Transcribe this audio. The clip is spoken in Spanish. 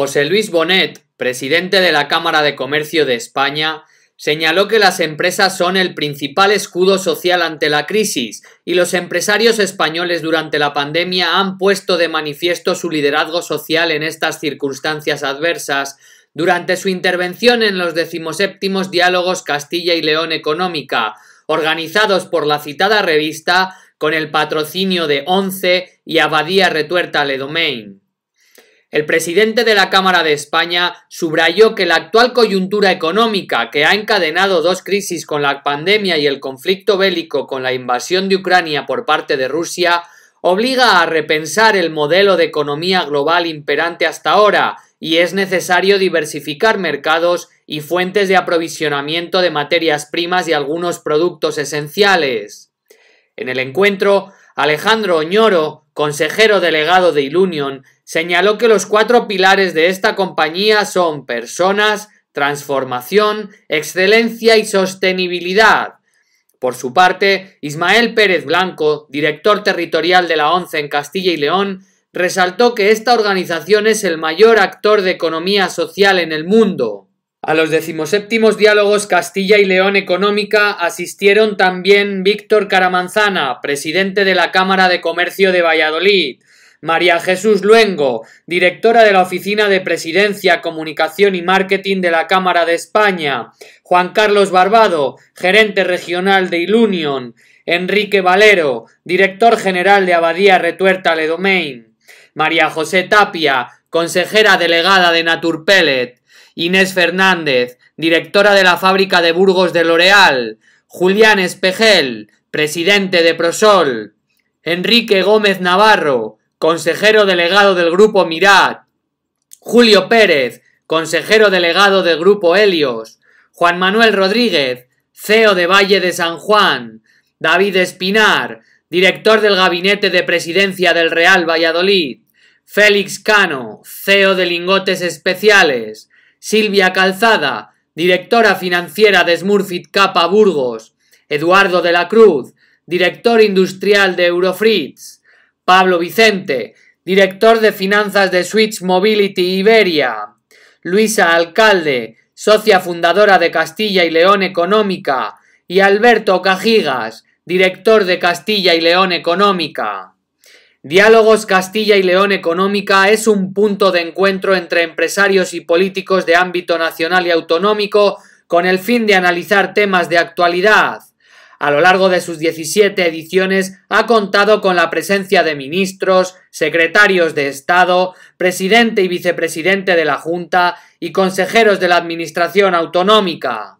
José Luis Bonet, presidente de la Cámara de Comercio de España, señaló que las empresas son el principal escudo social ante la crisis y los empresarios españoles durante la pandemia han puesto de manifiesto su liderazgo social en estas circunstancias adversas durante su intervención en los decimoséptimos diálogos Castilla y León Económica, organizados por la citada revista con el patrocinio de ONCE y Abadía Retuerta Ledomain. El presidente de la Cámara de España subrayó que la actual coyuntura económica, que ha encadenado dos crisis con la pandemia y el conflicto bélico con la invasión de Ucrania por parte de Rusia, obliga a repensar el modelo de economía global imperante hasta ahora, y es necesario diversificar mercados y fuentes de aprovisionamiento de materias primas y algunos productos esenciales. En el encuentro, Alejandro Oñoro, consejero delegado de Ilunion, señaló que los cuatro pilares de esta compañía son personas, transformación, excelencia y sostenibilidad. Por su parte, Ismael Pérez Blanco, director territorial de la ONCE en Castilla y León, resaltó que esta organización es el mayor actor de economía social en el mundo. A los decimoséptimos diálogos Castilla y León Económica asistieron también Víctor Caramanzana, presidente de la Cámara de Comercio de Valladolid, María Jesús Luengo, directora de la Oficina de Presidencia, Comunicación y Marketing de la Cámara de España, Juan Carlos Barbado, gerente regional de Ilunion, Enrique Valero, director general de Abadía Retuerta Domain, María José Tapia, consejera delegada de Naturpellet. Inés Fernández, directora de la fábrica de Burgos de L'Oreal, Julián Espejel, presidente de Prosol, Enrique Gómez Navarro, consejero delegado del Grupo Mirat, Julio Pérez, consejero delegado del Grupo Helios, Juan Manuel Rodríguez, CEO de Valle de San Juan, David Espinar, director del Gabinete de Presidencia del Real Valladolid, Félix Cano, CEO de Lingotes Especiales, Silvia Calzada, directora financiera de Smurfit Kappa Burgos, Eduardo de la Cruz, director industrial de Eurofritz, Pablo Vicente, director de finanzas de Switch Mobility Iberia, Luisa Alcalde, socia fundadora de Castilla y León Económica, y Alberto Cajigas, director de Castilla y León Económica. Diálogos Castilla y León Económica es un punto de encuentro entre empresarios y políticos de ámbito nacional y autonómico con el fin de analizar temas de actualidad. A lo largo de sus 17 ediciones ha contado con la presencia de ministros, secretarios de Estado, presidente y vicepresidente de la Junta y consejeros de la Administración Autonómica.